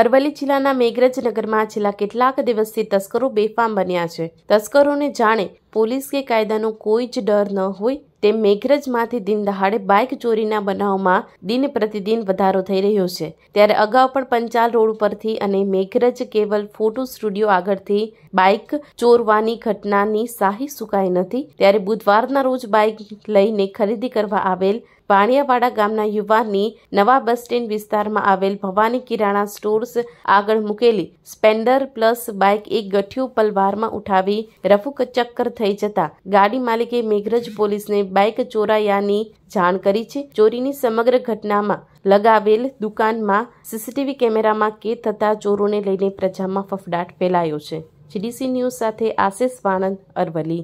અરવલ્લી જિલ્લાના મેઘરજનગરમાં છેલ્લા કેટલાક દિવસથી તસ્કરો બેફામ બન્યા છે તસ્કરોને જાણે પોલીસ કે કાયદાનો કોઈ જ ડર ન હોય તે મેઘરજમાંથી દિન દહાડે બાઇક ચોરીના બનાવમાં દિન પ્રતિદિન વધારો થઈ રહ્યો છે ત્યારે અગાઉ પણ પંચાલ રોડ ઉપરથી અને મેઘરજ કેવલ ફોટો સ્ટુડિયો આગળથી બાઇક ચોરવાની ઘટનાની સાહી સુકાઈ નથી ત્યારે બુધવારના રોજ બાઇક લઈને ખરીદી કરવા આવેલ વાણિયાવાડા ગામના યુવાનની નવા બસ સ્ટેન્ડ વિસ્તારમાં આવેલ ભવાની કિરાણા સ્ટોર્સ આગળ મૂકેલી સ્પેન્ડર પ્લસ બાઇક એક ગઠિયું પલવારમાં ઉઠાવી રફુક ચક્કર થઈ જતા ગાડી માલિકે મેઘરજ પોલીસને બાઇક ચોરાયાની જાણ કરી છે ચોરીની સમગ્ર ઘટનામાં લગાવેલ દુકાનમાં સીસીટીવી કેમેરામાં કે થતા ચોરોને લઈને પ્રજામાં ફફડાટ ફેલાયો છે જીડીસી ન્યૂઝ સાથે આશિષ વાણંદ અરવલી